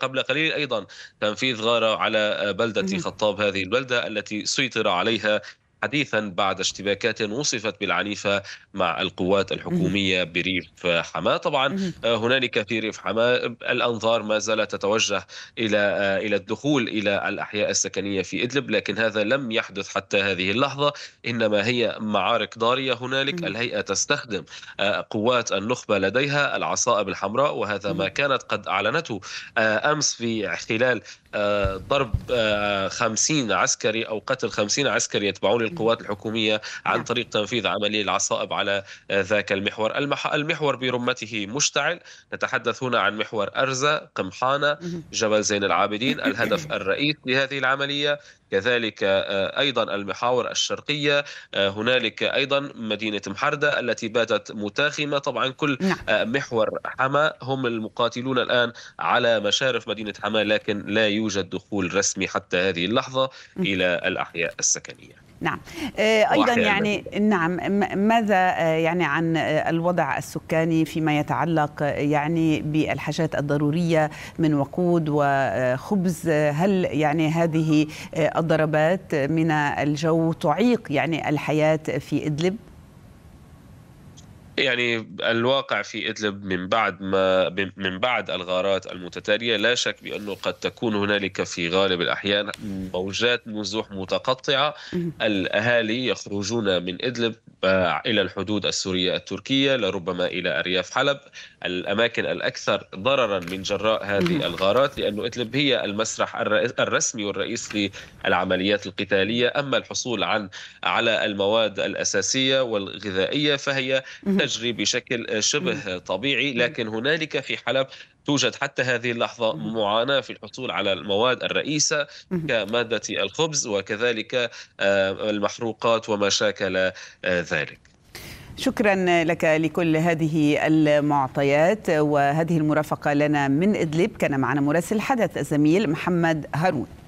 قبل قليل أيضا تنفيذ غارة على بلدة خطاب هذه البلدة التي سيطر عليها حديثا بعد اشتباكات وصفت بالعنيفة مع القوات الحكومية بريف حماة طبعا آه، هنالك في ريف حماة الأنظار ما زالت تتوجه إلى آه، إلى الدخول إلى الأحياء السكنية في إدلب لكن هذا لم يحدث حتى هذه اللحظة إنما هي معارك ضارية هنالك الهيئة تستخدم آه، قوات النخبة لديها العصائب الحمراء وهذا ما كانت قد أعلنته أمس في خلال ضرب آه، خمسين عسكري أو قتل خمسين عسكري يتبعون القوات الحكومية عن نعم. طريق تنفيذ عملية العصائب على آه، ذاك المحور المحور برمته مشتعل نتحدث هنا عن محور أرزة قمحانة جبل زين العابدين الهدف الرئيس لهذه العملية كذلك آه، ايضا المحاور الشرقيه آه، هنالك ايضا مدينه محرده التي باتت متاخمه طبعا كل نعم. آه، محور حما هم المقاتلون الان على مشارف مدينه حما لكن لا يوجد دخول رسمي حتى هذه اللحظه الى الاحياء السكنيه نعم آه، ايضا يعني نعم ماذا آه، يعني عن آه، الوضع السكاني فيما يتعلق يعني بالحاجات الضروريه من وقود وخبز هل يعني هذه الضربات من الجو تعيق يعني الحياه في ادلب يعني الواقع في ادلب من بعد ما من بعد الغارات المتتاليه لا شك بانه قد تكون هنالك في غالب الاحيان موجات نزوح متقطعه الاهالي يخرجون من ادلب إلى الحدود السورية التركية لربما إلى أرياف حلب الأماكن الأكثر ضررا من جراء هذه الغارات لأن إدلب هي المسرح الرسمي والرئيس للعمليات القتالية أما الحصول عن على المواد الأساسية والغذائية فهي تجري بشكل شبه طبيعي لكن هنالك في حلب توجد حتى هذه اللحظة معاناة في الحصول على المواد الرئيسة كمادة الخبز وكذلك آه، المحروقات وما شاكل آه، ذلك شكرا لك لكل هذه المعطيات وهذه المرافقة لنا من إدلب كان معنا مراسل حدث الزميل محمد هارون